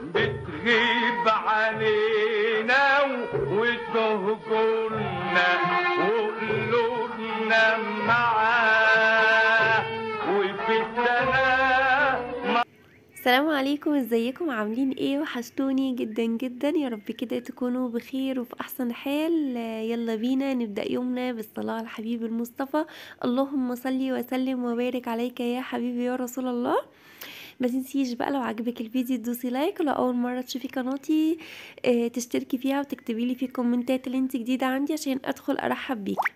بتغيب علينا وتهجرنا وقلوبنا معاه وبالسلام السلام عليكم ازيكم عاملين ايه وحشتوني جدا جدا يا رب كده تكونوا بخير وفي احسن حال يلا بينا نبدا يومنا بالصلاه على الحبيب المصطفى اللهم صلي وسلم وبارك عليك يا حبيبي يا رسول الله ما تنسيش بقى لو عجبك الفيديو تدوسي لايك ولو اول مره تشوفي قناتي آه، تشتركي فيها وتكتبي لي في الكومنتات اللي انت جديده عندي عشان ادخل ارحب بيكي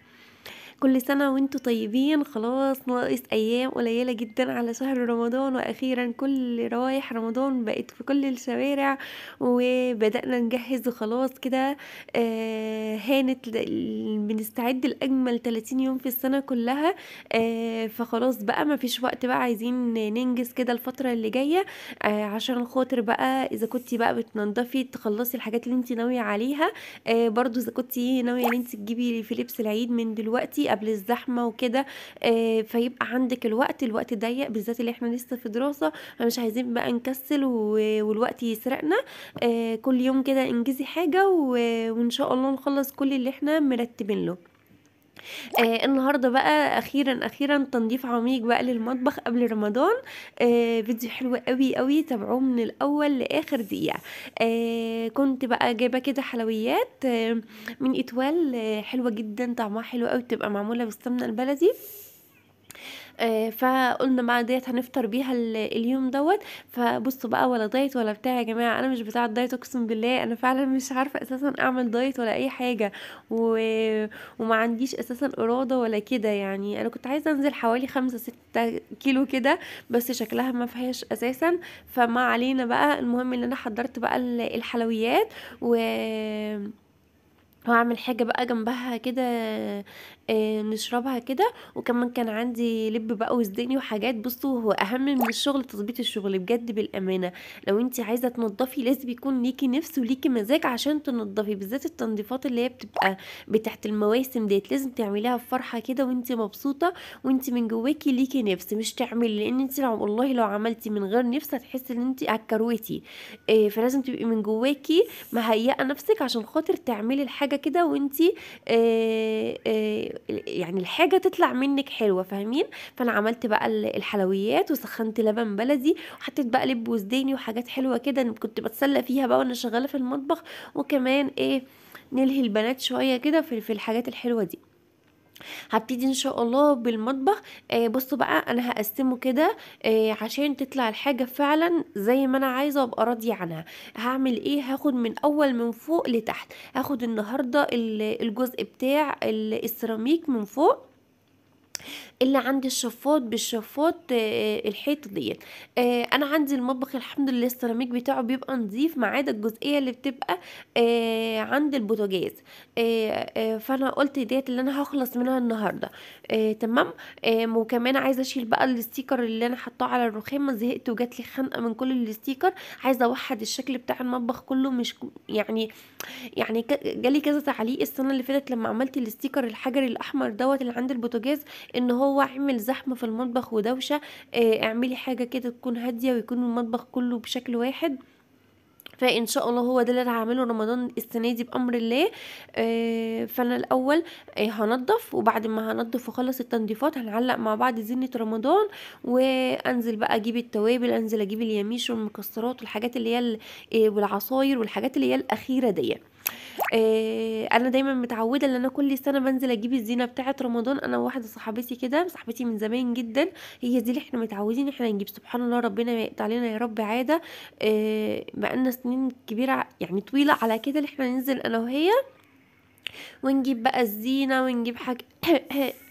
كل سنة وانتم طيبين خلاص ناقص أيام قليلة جدا على شهر رمضان وأخيرا كل روايح رمضان بقت في كل الشوارع وبدأنا نجهز خلاص كده آه هانت بنستعد لأجمل 30 يوم في السنة كلها آه فخلاص بقى ما فيش وقت بقى عايزين ننجز كده الفترة اللي جاية آه عشان خاطر بقى إذا كنت بقى بتنضفي تخلصي الحاجات اللي انت ناوية عليها آه، برضو إذا كنت ناوية ان انت تجيبي في لبس العيد من دلوقتي قبل الزحمه وكده آه، فيبقى عندك الوقت الوقت ضيق بالذات اللي احنا لسه في دراسه فمش عايزين بقى نكسل والوقت يسرقنا آه، كل يوم كده انجزي حاجه وان شاء الله نخلص كل اللي احنا مرتبين له آه النهارده بقى اخيرا اخيرا تنظيف عميق بقى للمطبخ قبل رمضان آه فيديو حلو قوي قوي تابعوه من الاول لاخر دقيقه آه كنت بقى جايبه كده حلويات آه من اتوال آه حلوه جدا طعمها حلو قوي بتبقى معموله بالسمنه البلدي آه، فقلنا مع ديت هنفطر بيها اليوم دوت فبصوا بقى ولا دايت ولا بتاع يا جماعه انا مش بتاع الدايت اقسم بالله انا فعلا مش عارفه اساسا اعمل دايت ولا اي حاجه و... وما عنديش اساسا اراده ولا كده يعني انا كنت عايزه انزل حوالي خمسة ستة كيلو كده بس شكلها ما فيهاش اساسا فما علينا بقى المهم ان انا حضرت بقى الحلويات و واعمل حاجه بقى جنبها كده آه نشربها كده وكمان كان عندي لب بقى وزدني وحاجات بصوا هو اهم من الشغل تظبيط الشغل بجد بالامانه لو انت عايزه تنضفي لازم يكون ليكي نفس وليكي مزاج عشان تنضفي بالذات التنظيفات اللي هي بتبقى بتاعت المواسم ديت لازم تعمليها بفرحه كده وانت مبسوطه وانت من جواكي ليكي نفس مش تعملي لان انت لو والله لو عملتي من غير نفس هتحسي ان انت عكروتي آه فلازم تبقي من جواكي مهيئه نفسك عشان خاطر تعملي الحاجه حاجه كده وانت آه، آه، يعني الحاجه تطلع منك حلوه فاهمين فانا عملت بقى الحلويات وسخنت لبن بلدي وحطيت بقى لب وزداني وحاجات حلوه كده كنت بتسلى فيها بقى وانا شغاله في المطبخ وكمان ايه نلهي البنات شويه كده في الحاجات الحلوه دي هبتدي ان شاء الله بالمطبخ آه بصوا بقى انا هقسمه كده آه عشان تطلع الحاجة فعلا زي ما انا عايزة وابقى راضية عنها هعمل ايه هاخد من اول من فوق لتحت هاخد النهاردة الجزء بتاع السيراميك من فوق اللي عند الشفاط بالشفاط آه، آه، الحيط ديت آه، انا عندي المطبخ الحمد لله السيراميك بتاعه بيبقى نظيف ما عدا الجزئيه اللي بتبقى عند البوتاجاز فانا قلت ديت اللي انا هخلص منها النهارده تمام وكمان عايزه اشيل بقى الستيكر اللي انا حطاه على الرخامه زهقت وجات لي خنقه من كل الستيكر عايزه اوحد الشكل بتاع المطبخ كله مش يعني يعني جالي كذا تعليق السنه اللي فاتت لما عملت الستيكر الحجري الاحمر دوت اللي عند البوتاجاز ان هو عمل زحمه في المطبخ ودوشه آه، اعملي حاجه كده تكون هاديه ويكون المطبخ كله بشكل واحد فان شاء الله هو ده اللي هعمله رمضان السنه دي بامر الله آه، فانا الاول آه، هنضف وبعد ما هنضف وخلص التنظيفات هنعلق مع بعض زينه رمضان وانزل بقى اجيب التوابل انزل اجيب اليميش والمكسرات والحاجات اللي هي والعصاير والحاجات اللي هي الاخيره ديت إيه انا دايما متعوده ان انا كل سنه بنزل اجيب الزينه بتاعه رمضان انا وواحده صاحبتي كده صاحبتي من زمان جدا هي دي اللي احنا متعودين احنا نجيب سبحان الله ربنا يقطع علينا يا رب عاده إيه بقى لنا سنين كبيره يعني طويله على كده اللي احنا ننزل انا وهي ونجيب بقى الزينه ونجيب حاجه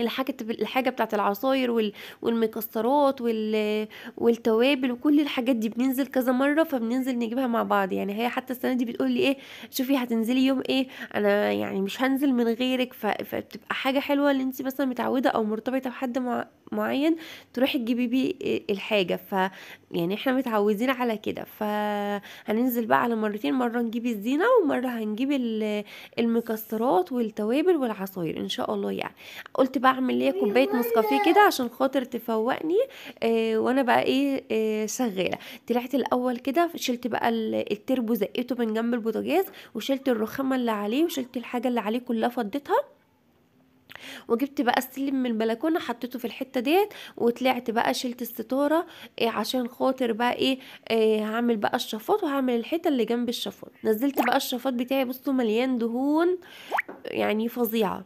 الحاجة الحاجة بتاعت العصاير والمكسرات والتوابل وكل الحاجات دي بننزل كذا مرة فبننزل نجيبها مع بعض يعني هي حتى السنة دي بتقول لي ايه شوفي هتنزلي يوم ايه انا يعني مش هنزل من غيرك فبتبقى حاجة حلوة اللي انت مثلا متعودة او مرتبطة بحد مع معين تروحي تجيبي بيه إيه، الحاجه ف يعني احنا متعودين على كده فهننزل بقى على مرتين مره نجيب الزينه ومره هنجيب المكسرات والتوابل والعصاير ان شاء الله يعني قلت بقى اعمل ليا كوبايه نسكافيه كده عشان خاطر تفوقني اه وانا بقى ايه اه شغاله طلعت الاول كده شلت بقى التربو زقيته من جنب البوتاجاز وشلت الرخامه اللي عليه وشلت الحاجه اللي عليه كلها فضيتها وجبت بقى السلم من البلكونه حطيته في الحته ديت وطلعت بقى شلت الستاره إيه عشان خاطر بقى ايه, إيه هعمل بقى الشفاط وهعمل الحته اللي جنب الشفاط نزلت بقى الشفاط بتاعي بصوا مليان دهون يعني فظيعه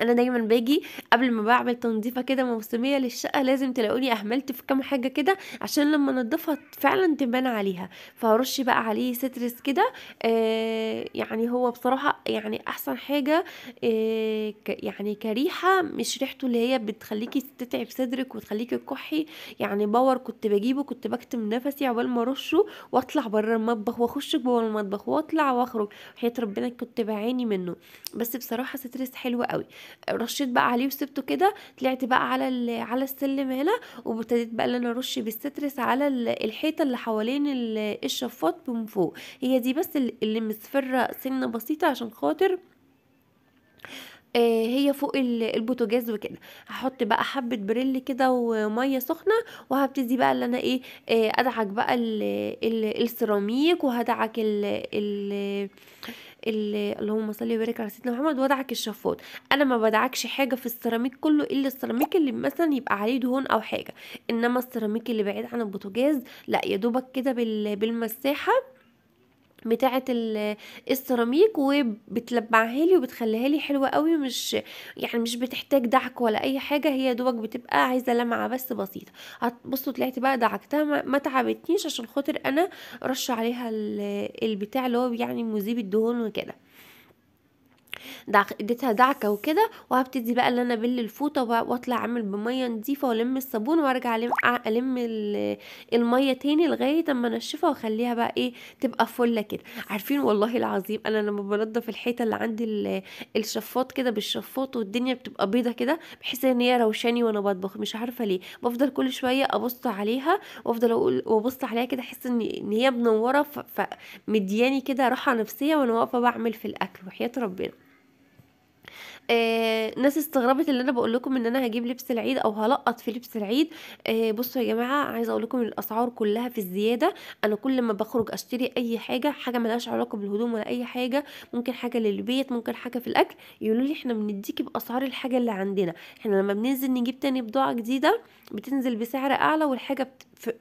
انا دايما باجي قبل ما بعمل تنظيفه كده موسميه للشقه لازم تلاقوني اهملت في كام حاجه كده عشان لما انضفها فعلا تبان عليها فهرش بقى عليه سترس كده آه يعني هو بصراحه يعني احسن حاجه آه ك يعني كريحه مش ريحته اللي هي بتخليكي تتعب صدرك وتخليكي تكحي يعني باور كنت بجيبه كنت بكتم نفسي عقبال ما ارشه واطلع بره المطبخ واخش جوه المطبخ واطلع واخرج حياه ربنا كنت بعاني منه بس بصراحه سترس حلو قوي رشيت بقى عليه وسبته كده طلعت بقى على على السلم هنا وابتديت بقى ان انا ارش بالسترس على الحيطه اللي حوالين الشفاط من فوق هي دي بس اللي مصفره سنه بسيطه عشان خاطر آه، هي فوق البوتاجاز وكده هحط بقى حبه بريل كده وميه سخنه وهبتدي بقى ان انا ايه آه، ادعك بقى الـ الـ السيراميك وهدعك ال ال اللهم صل وبارك على سيدنا محمد وادعك الشفاط انا ما بدعكش حاجه في السيراميك كله الا السيراميك اللي مثلا يبقى عليه دهون او حاجه انما السيراميك اللي بعيد عن البوتاجاز لا يا دوبك كده بالمساحه بتاعه السيراميك وبتلبعها لي وبتخليها لي حلوه قوي مش يعني مش بتحتاج دعك ولا اي حاجه هي دوبك بتبقى عايزه لمعه بس بسيطه بصوا طلعت بقى دعكتها ما تعبتنيش عشان خاطر انا رش عليها البتاع اللي هو يعني مذيب الدهون وكده اديتها دعكه وكده وهبتدي بقى ان انا بل الفوطه واطلع اعمل بميه نضيفه والم الصابون وارجع الم الم الميه تاني لغايه اما انشفها واخليها بقى ايه تبقى فله كده عارفين والله العظيم انا لما بنضف الحيطه اللي عندي الشفاط كده بالشفاط والدنيا بتبقى بيضه كده بحس ان هي روشاني وانا بطبخ مش عارفه ليه بفضل كل شويه ابص عليها وافضل اقول وابص عليها كده احس ان هي منوره فمدياني كده راحه نفسيه وانا واقفه بعمل في الاكل وحياه ربنا آه ناس استغربت اللي انا بقول لكم ان انا هجيب لبس العيد او هلقط في لبس العيد آه بصوا يا جماعه عايزه اقول لكم الاسعار كلها في الزياده انا كل ما بخرج اشتري اي حاجه حاجه ملهاش علاقه بالهدوم ولا اي حاجه ممكن حاجه للبيت ممكن حاجه في الاكل يقولوا لي احنا بنديكي باسعار الحاجه اللي عندنا احنا لما بننزل نجيب تاني بضاعه جديده بتنزل بسعر اعلى والحاجه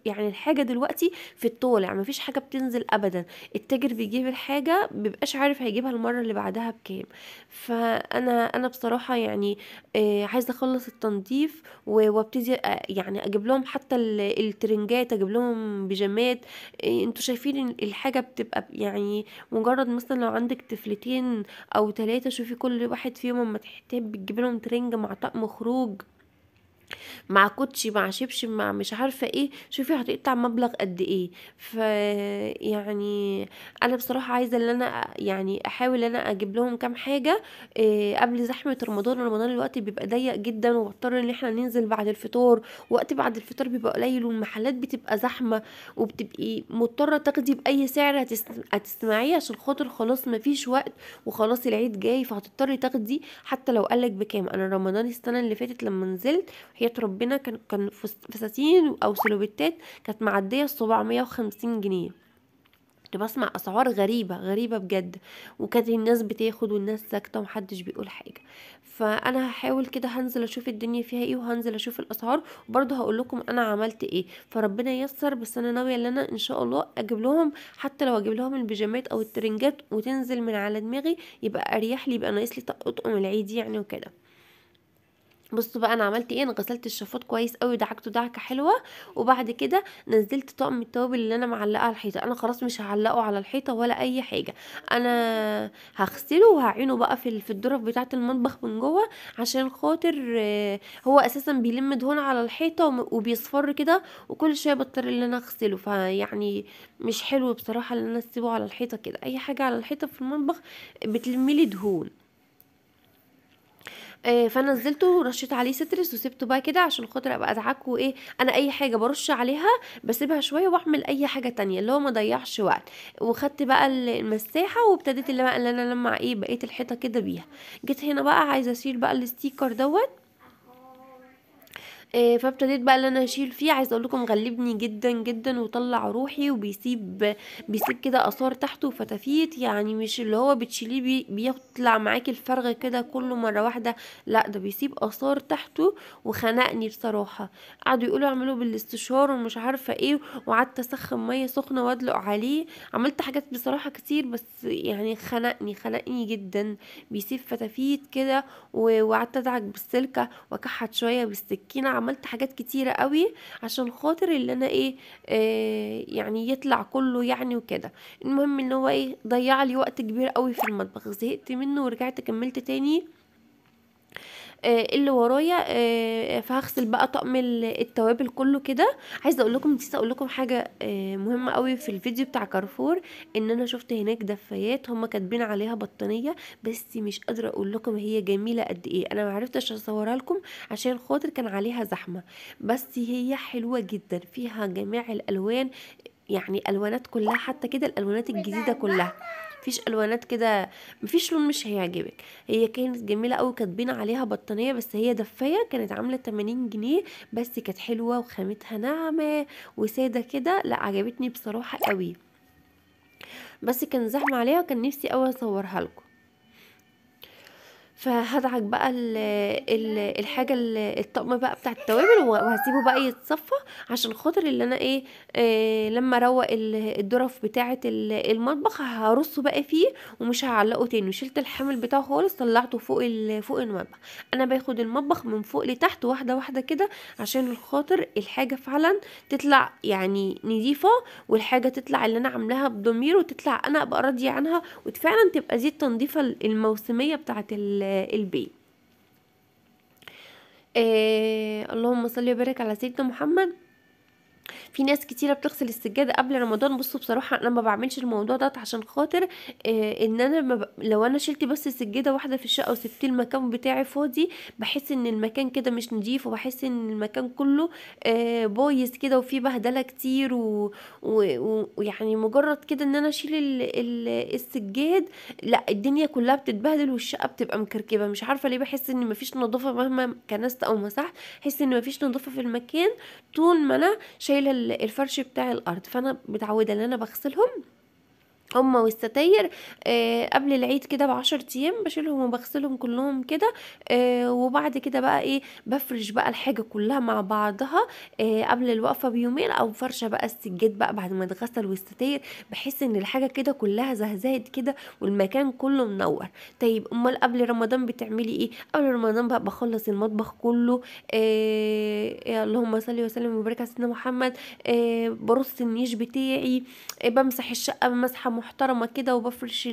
يعني الحاجه دلوقتي في يعني مفيش حاجه بتنزل ابدا التاجر بيجيب الحاجه بيبقاش عارف هيجيبها المره اللي بعدها بكام فانا انا بصراحه يعني آه، عايزه اخلص التنظيف وابتدي آه، يعني اجيب لهم حتى الترنجات اجيب لهم بيجامات آه، انتوا شايفين الحاجه بتبقى يعني مجرد مثلا لو عندك طفلتين او ثلاثه شوفي كل واحد فيهم اما تحتاج بتجيب لهم ترنج مع طقم خروج مع كوتشي مع شبشب مع مش عارفه ايه شوفي هتقطع مبلغ قد ايه ف يعني انا بصراحه عايزه ان انا يعني احاول ان انا اجيب لهم كام حاجه إيه قبل زحمه رمضان رمضان الوقت بيبقى ضيق جدا وبضطر ان احنا ننزل بعد الفطار وقت بعد الفطار بيبقى قليل والمحلات بتبقى زحمه وبتبقي مضطره تاخدي باي سعر هتسمعيه عشان خاطر خلاص مفيش وقت وخلاص العيد جاي فهتضطري تاخدي حتى لو قالك بكام انا رمضان السنه اللي فاتت لما نزلت حياة ربنا كان كان فساتين او سلوبيتات كانت معديه السبعمية وخمسين جنيه كنت بسمع اسعار غريبه غريبه بجد وكانت الناس بتاخد والناس ساكته ومحدش بيقول حاجه فانا هحاول كده هنزل اشوف الدنيا فيها ايه وهنزل اشوف الاسعار وبرضه هقول لكم انا عملت ايه فربنا ييسر بس انا ناويه ان انا ان شاء الله اجيب لهم حتى لو اجيب لهم البيجامات او الترنجات وتنزل من على دماغي يبقى اريح لي يبقى ناقص لي طقم العيد يعني وكده بصوا بقى انا عملت ايه انا غسلت الشفاط كويس قوي دعكته دعكه حلوه وبعد كده نزلت طقم التوابل اللي انا معلقه على الحيطه انا خلاص مش هعلقه على الحيطه ولا اي حاجه انا هغسله وهعينه بقى في في الدرف بتاعه المطبخ من جوه عشان خاطر آه، هو اساسا بيلم دهون على الحيطه وبيصفر كده وكل شويه بضطر ان انا اغسله فيعني مش حلو بصراحه ان انا اسيبه على الحيطه كده اي حاجه على الحيطه في المطبخ بتلملي دهون آه فنزلته ورشيت عليه سترس وسبته بقى كده عشان خاطر ابقى ادعكه وايه انا اي حاجه برش عليها بسيبها شويه واعمل اي حاجه تانية اللي هو ما ضيعش وقت وخدت بقى المساحه وابتديت اللي, اللي انا لما ايه بقيت الحيطه كده بيها جيت هنا بقى عايزه اشيل بقى الستيكر دوت آه، فابتديت بقى اللي انا اشيل فيه عايزه اقول لكم غلبني جدا جدا وطلع روحي وبيسيب بيسيب كده اثار تحته وفتافيت يعني مش اللي هو بتشيليه بي بيطلع معاكي الفرغ كده كله مره واحده لا ده بيسيب اثار تحته وخنقني بصراحه قعدوا يقولوا اعملوا بالاستشار ومش عارفه ايه وقعدت اسخن ميه سخنه وادلق عليه عملت حاجات بصراحه كتير بس يعني خنقني خنقني جدا بيسيب فتافيت كده وقعدت ادعك بالسلكه واكحت شويه بالسكينه عملت حاجات كتيرة قوي عشان خاطر اللي انا ايه آه يعني يطلع كله يعني وكده المهم ان هو ايه ضيع لي وقت كبير قوي في المطبخ زهقت منه ورجعت كملت تاني آه، اللي ورايا آه، فهغسل بقى طقم التوابل كله كده عايزه اقول لكم نسيت اقول لكم حاجه آه، مهمه قوي في الفيديو بتاع كارفور ان انا شفت هناك دفايات هم كاتبين عليها بطانيه بس مش قادره اقول لكم هي جميله قد ايه انا ما عرفتش اصورها لكم عشان خاطر كان عليها زحمه بس هي حلوه جدا فيها جميع الالوان يعني الوانات كلها حتى كده الالوانات الجديده كلها مفيش الوانات كده مفيش لون مش هيعجبك هي كانت جميله قوي كاتبين عليها بطانيه بس هي دفايه كانت عامله 80 جنيه بس كانت حلوه وخامتها ناعمه وساده كده لا عجبتني بصراحه قوي بس كان زحمه عليها وكان نفسي قوي اصورها لكم فهدعك بقى الـ الـ الحاجه الطقم بقى بتاع التوابل وهسيبه بقى يتصفى عشان خاطر اللي انا ايه, إيه لما اروق الدرف بتاعه المطبخ هرصه بقى فيه ومش هعلقه تاني وشلت الحمل بتاعه خالص طلعته فوق فوق المطبخ انا باخد المطبخ من فوق لتحت واحده واحده كده عشان خاطر الحاجه فعلا تطلع يعني نظيفه والحاجه تطلع اللي انا عاملاها بضمير وتطلع انا ابقى راضيه عنها وفعلا تبقى دي التنظيفه الموسميه بتاعه ال البيت آه، اللهم صل وبارك على سيدنا محمد في ناس كتيره بتغسل السجاده قبل رمضان بصوا بصراحه انا ما بعملش الموضوع ده عشان خاطر آه، ان انا لو انا شلت بس السجاده واحده في الشقه وسبت المكان بتاعي فاضي بحس ان المكان كده مش نضيف وبحس ان المكان كله آه، بايظ كده وفي بهدله كتير ويعني مجرد كده ان انا اشيل السجاد لا الدنيا كلها بتتبهدل والشقه بتبقى مكركبه مش عارفه ليه بحس ان مفيش نظافه مهما كنست او مسحت احس ان مفيش نظافه في المكان طول ما انا شايله الفرش بتاع الارض فانا متعوده ان انا بغسلهم هما والستاير آه قبل العيد كده بعشر ايام بشيلهم وبغسلهم كلهم كده آه وبعد كده بقى ايه بفرش بقى الحاجه كلها مع بعضها آه قبل الوقفه بيومين او فرشه بقى السجاد بقى بعد ما اتغسل والستاير بحس ان الحاجه كده كلها زهزهت كده والمكان كله منور طيب امال قبل رمضان بتعملي ايه قبل رمضان بقى بخلص المطبخ كله آه اللهم صل وسلم وبارك على سيدنا محمد آه برص النيش بتاعي آه بمسح الشقه بمسحه محترمة كده وبفرش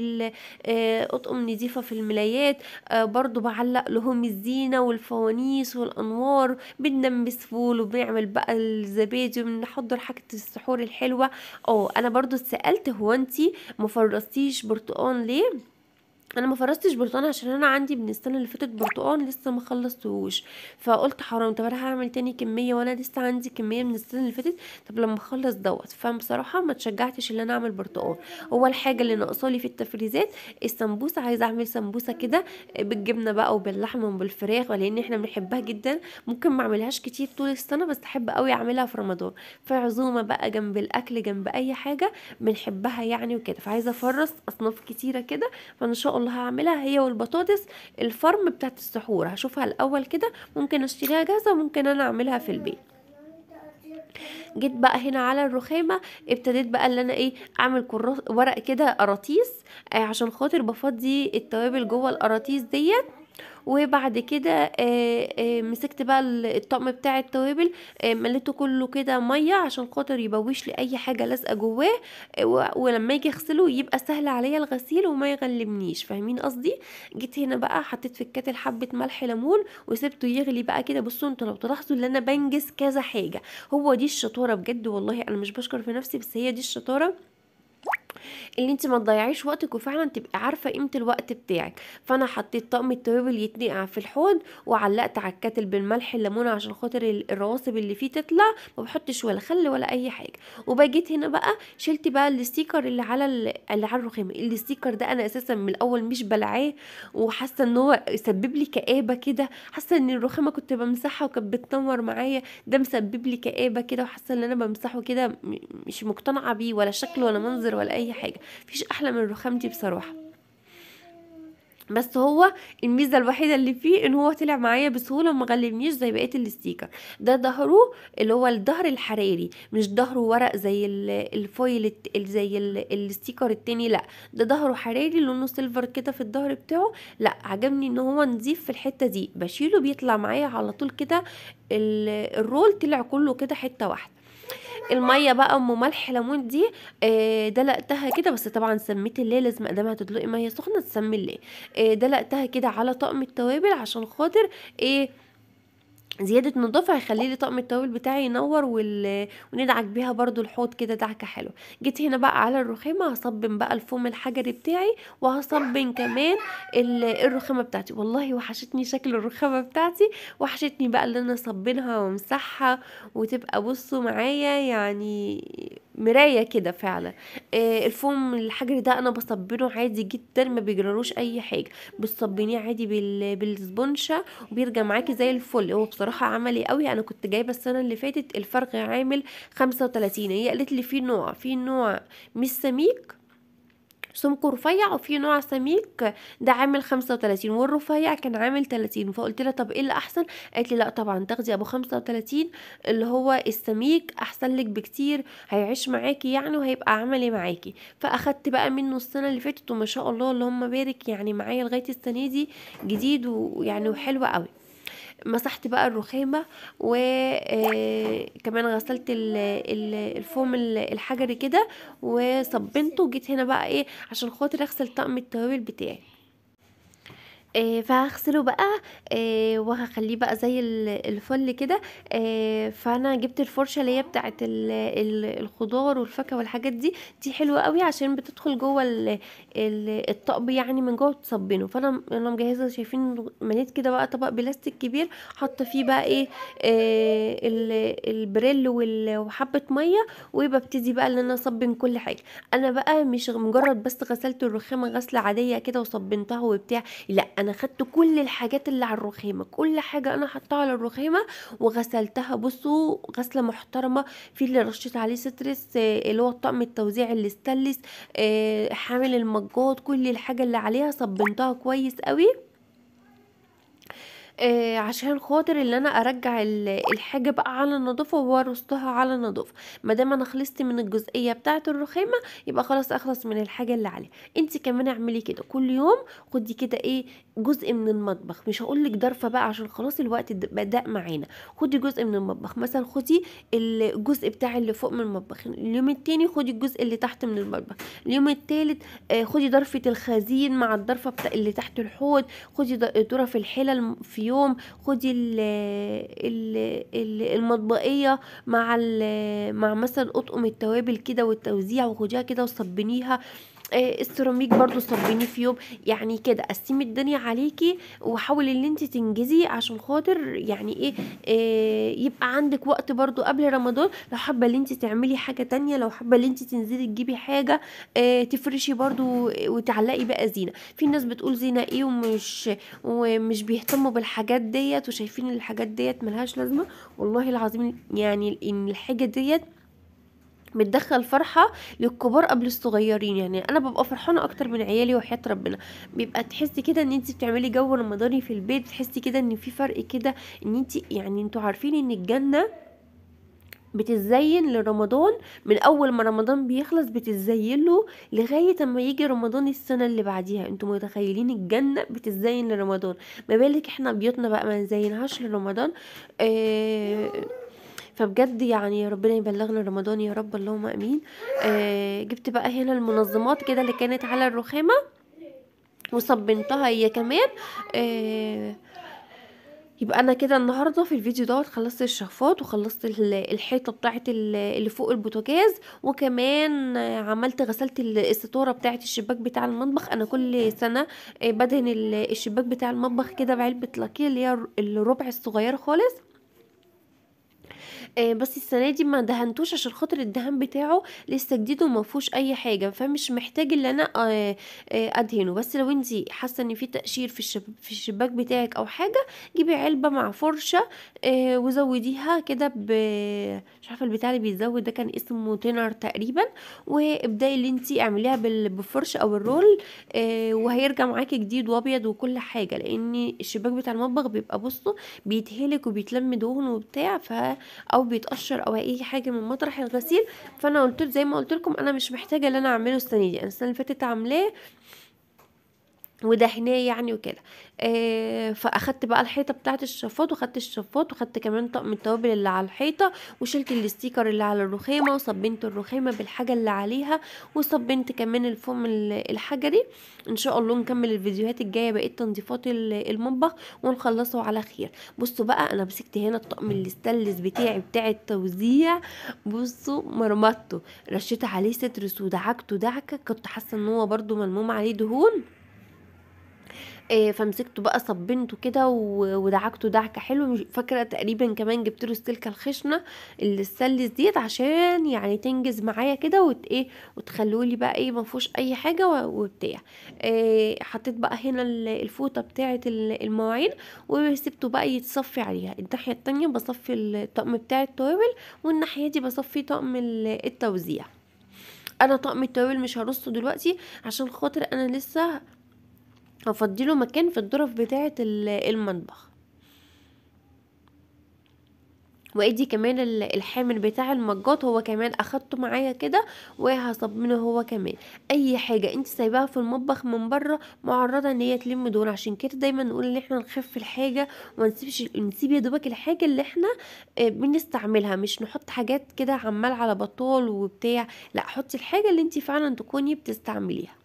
الأطقم آه، نظيفه في الملايات آه، برضو بعلق لهم الزينة والفوانيس والأنوار بنلمس فول وبيعمل بقى الزبادي وبنحضر حاجة السحور الحلوة اه أنا برضو اتسألت هو انتي مفرستيش برتقان ليه انا ما فرستش برتقان عشان انا عندي من السنه اللي فاتت برتقان لسه ما خلصتوش فقلت حرام طب انا هعمل تاني كميه وانا لسه عندي كميه من السنه اللي فاتت طب لما اخلص دوت فبصراحه ما اتشجعتش ان انا اعمل برتقان هو الحاجه اللي ناقصالي في التفريزات السمبوسه عايزه اعمل سمبوسه كده بالجبنه بقى وباللحمه وبالفراخ لان احنا بنحبها جدا ممكن ما اعملهاش كتير طول السنه بس احب قوي اعملها في رمضان في عزومه بقى جنب الاكل جنب اي حاجه بنحبها يعني وكده فعايزه افرز اصناف كتيره كده فان شاء اللي هعملها هي والبطاطس الفرم بتاعت السحور هشوفها الاول كده ممكن اشتريها جاهزه وممكن انا اعملها في البيت جيت بقى هنا على الرخامه ابتديت بقى اللي انا ايه اعمل ورق كده قراطيس آه، عشان خاطر بفضي التوابل جوه القراطيس ديت وبعد كده آه، آه، مسكت بقى الطقم بتاع التوابل آه، مليته كله كده ميه عشان خاطر يبوش لي اي حاجه لازقه جواه ولما اجي اغسله يبقى سهل عليا الغسيل وما يغلبنيش فاهمين قصدي جيت هنا بقى حطيت في الكاتل حبه ملح ليمون وسبته يغلي بقى كده بصوا انتوا لو تلاحظوا ان انا بنجز كذا حاجه هو دي الشطاره بجد والله انا مش بشكر في نفسي بس هي دي الشطاره اللي انت ما تضيعيش وقتك وفعلا تبقي عارفه قيمه الوقت بتاعك فانا حطيت طقم التوابل يتنقع في الحوض وعلقت على الكاتل بالملح الليمون عشان خاطر الرواسب اللي فيه تطلع ما بحطش ولا خل ولا اي حاجه وبجيت هنا بقى شلت بقى الستيكر اللي على اللي على الرخام الستيكر ده انا اساسا من الاول مش بلعاه وحاسه ان هو سبب لي كآبه كده حاسه ان الرخامه كنت بمسحها وكانت بتنور معايا ده مسبب لي كآبه كده وحاسه ان انا بمسحه كده مش مقتنعه بيه ولا شكل ولا منظر ولا اي اي حاجه مفيش احلى من الرخام دي بصراحه بس هو الميزه الوحيده اللي فيه ان هو طلع معايا بسهوله وما غلبنيش زي بقيه الستيكر ده ظهره اللي هو الظهر الحراري مش ظهره ورق زي الفويل زي الاستيكر التاني لا ده ظهره حراري لونه سيلفر كده في الظهر بتاعه لا عجبني ان هو نظيف في الحته دي بشيله بيطلع معايا على طول كده الرول طلع كله كده حته واحده الميه بقى ام ملح ليمون دي آه دلقتها كده بس طبعا سميت الليل لازم ما تدلقي ميه سخنه تسمي الليل آه دلقتها كده على طقم التوابل عشان خاطر ايه زيادة نضافة هيخلي لي طقم التوابل بتاعي ينور وال... وندعك بيها برضو الحوض كده دعكة حلوة جيت هنا بقى على الرخامة هصبن بقى الفوم الحجري بتاعي وهصبن كمان ال... الرخامة بتاعتي والله وحشتني شكل الرخامة بتاعتي وحشتني بقى اللي انا صبنها وامسحها وتبقى بصوا معايا يعني مراية كده فعلا آه، الفوم الحجري ده انا بصبنه عادي جدا ما بيجرروش اي حاجة بتصبنيه عادي بالسبونشة وبيرجع معاكي زي الفل هو بصراحة عملي قوي انا كنت جايبة السنة اللي فاتت الفرق عامل 35 هي قالت لي في نوع في نوع مش سميك سمك رفيع وفي نوع سميك ده عامل 35 والرفيع كان عامل 30 فقلت لها طب ايه اللي احسن قالت لي لا طبعا تاخدي ابو 35 اللي هو السميك احسن لك بكتير هيعيش معاكي يعني وهيبقى عملي معاكي فاخدت بقى منه السنه اللي فاتت وما شاء الله اللهم بارك يعني معايا لغايه السنه دي جديد ويعني وحلو قوي مسحت بقى الرخامة وكمان آه، غسلت الفوم الحجري كده وصبنته وجيت هنا بقى ايه عشان خاطر اغسل طقم التوابل بتاعي آه، فهغسله بقى آه وهخليه بقى زي الفل كده آه فانا جبت الفرشه اللي هي بتاعه الخضار والفاكهه والحاجات دي دي حلوه قوي عشان بتدخل جوه الطقم يعني من جوه تصبنه فانا انا مجهزه شايفين مليت كده بقى طبق بلاستيك كبير حاطه فيه بقى ايه آه، البريل وحبه ميه وببتدي بقى ان انا اصبن كل حاجه انا بقى مش مجرد بس غسلت الرخامه غسله عاديه كده وصبنتها وبتاع لا انا خدت كل الحاجات اللي على الرخامه كل حاجه انا حطاها على الرخامه وغسلتها بصوا غسله محترمه في اللي رشيت عليه ستريس آه، اللي هو الطقم التوزيع استلس آه، حامل المجات كل الحاجه اللي عليها صبنتها كويس قوي آه عشان خاطر اللي انا ارجع الحاجه بقى على النظافه وارصها على النظافه ما دام انا خلصت من الجزئيه بتاعه الرخامه يبقى خلاص اخلص من الحاجه اللي عليها انت كمان اعملي كده كل يوم خدي كده ايه جزء من المطبخ مش هقول لك ضرفه بقى عشان خلاص الوقت بدا معانا خدي جزء من المطبخ مثلا خدي الجزء بتاع اللي فوق من المطبخ اليوم التاني خدي الجزء اللي تحت من المطبخ اليوم التالت آه خدي ضرفه الخزين مع الدرفه بتاع اللي تحت الحوض خدي طرف الحلل في اليوم خدي ال ال ال المطبقيه مع مع مثلا اطقم التوابل كده والتوزيع وخديها كده وصبنيها آه، السيراميك برضو صبيني في يوم يعني كده قسمي الدنيا عليكي وحاولي ان انت تنجزي عشان خاطر يعني ايه, إيه يبقى عندك وقت برضو قبل رمضان لو حابه ان انت تعملي حاجه تانية لو حابه ان انت تنزلي تجيبي حاجه إيه تفرشي برضو وتعلقي بقى زينه في ناس بتقول زينه ايه ومش ومش بيهتموا بالحاجات ديت وشايفين الحاجات ديت ملهاش لازمه والله العظيم يعني ان الحاجه ديت بتدخل فرحة للكبار قبل الصغيرين يعني انا ببقى فرحانة اكتر من عيالي وحياة ربنا بيبقى تحسي كده ان انت بتعملي جو رمضاني في البيت تحسي كده ان في فرق كده ان انت يعني انتوا عارفين ان الجنة بتتزين لرمضان من اول ما رمضان بيخلص بتتزين له لغايه اما يجي رمضان السنه اللي بعديها انتوا متخيلين الجنه بتتزين لرمضان ما بالك احنا بيوتنا بقى ما نزينهاش لرمضان آه فبجد يعني ربنا يبلغنا رمضان يا رب اللهم امين آه جبت بقى هنا المنظمات كده اللي كانت على الرخامه وصبنتها هي كمان آه يبقى انا كده النهارده في الفيديو دوت خلصت الشفاط وخلصت الحيطه بتاعه اللي فوق البوتاجاز وكمان عملت غسلت الستاره بتاعه الشباك بتاع المطبخ انا كل سنه آه، بدهن الشباك بتاع المطبخ كده بعلبه لاكيه اللي هي الربع الصغير خالص آه، بس السنه دي ما دهنتوش عشان خاطر الدهان بتاعه لسه جديد وما فيهوش اي حاجه فمش محتاج ان انا آه، آه، ادهنه بس لو انت حاسه ان في تقشير في الشباك في الشباك بتاعك او حاجه جيبي علبه مع فرشه وزوديها كده ب مش عارفه البتاع اللي بيتزود ده كان اسمه تينر تقريبا وابداي اللي انت اعمليها بالفرشه او الرول وهيرجع معاكي جديد وابيض وكل حاجه لان الشباك بتاع المطبخ بيبقى بصوا بيتهلك وبيتلم دهون وبتاع ف او بيتقشر او اي حاجه من مطرح الغسيل فانا قلت زي ما قلت لكم انا مش محتاجه اللي انا اعمله السنه دي انا السنه اللي فاتت عاملاه ودهناه يعني وكده آه فاخدت بقى الحيطه بتاعه الشفاط وخدت الشفاط وخدت كمان طقم التوابل اللي على الحيطه وشلت الاستيكر اللي على الرخامه وصبنت الرخامه بالحاجه اللي عليها وصبنت كمان الفوم الحجري ان شاء الله نكمل الفيديوهات الجايه بقيه تنظيفات المطبخ ونخلصه على خير بصوا بقى انا مسكت هنا الطقم الاستلس بتاعي بتاع التوزيع بصوا مرمطته رشيت عليه سترس ودعكته دعكه كنت حاسه ان هو برده ملموم عليه دهون آه فمسكته بقى صبنته كده ودعكته دعكه حلوه فاكره تقريبا كمان جبت له السلكه الخشنه اللي السلس ديت عشان يعني تنجز معايا كده وت ايه وتخلوا لي بقى ايه ما فيهوش اي حاجه وبتاع ايه حطيت بقى هنا الفوطه بتاعه المواعين وسبته بقى يتصفي عليها الناحيه التانية بصفي الطقم بتاع التوابل والناحيه دي بصفي طقم التوزيع انا طقم التوابل مش هرصه دلوقتي عشان خاطر انا لسه هفضيله مكان في الظرف بتاعة المطبخ وادي كمان الحامل بتاع المجات هو كمان اخدته معايا كده منه هو كمان اي حاجه انت سايباها في المطبخ من بره معرضه ان هي تلم دول عشان كده دايما نقول ان احنا نخف الحاجه ونسيبش نسيب يا دوبك الحاجه اللي احنا آه، بنستعملها مش نحط حاجات كده عمال على بطال وبتاع لا حطي الحاجه اللي انت فعلا تكوني بتستعمليها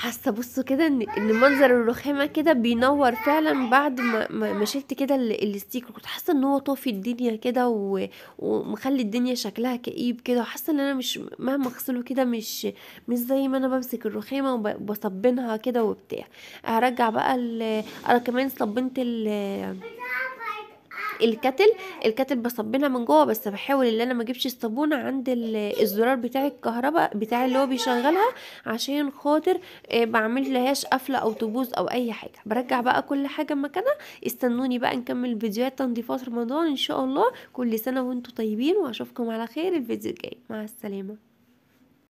حاسه بصوا كده ان ان منظر الرخامه كده بينور فعلا بعد ما ما شلت كده الاستيكر كنت حاسه ان هو طافي الدنيا كده و... ومخلي الدنيا شكلها كئيب كده وحاسه ان انا مش مهما اغسله كده مش مش زي ما انا بمسك الرخامه وبصبنها كده وبتاع هرجع بقى ال... انا كمان صبنت ال... الكتل الكتل بصبنها من جوه بس بحاول ان انا ما اجيبش الصابونه عند الزرار بتاع الكهرباء بتاع اللي هو بيشغلها عشان خاطر آه، بعمل لهاش قفله او تبوظ او اي حاجه برجع بقى كل حاجه مكانها استنوني بقى نكمل فيديوهات تنظيفات رمضان ان شاء الله كل سنه وانتم طيبين واشوفكم على خير الفيديو الجاي مع السلامه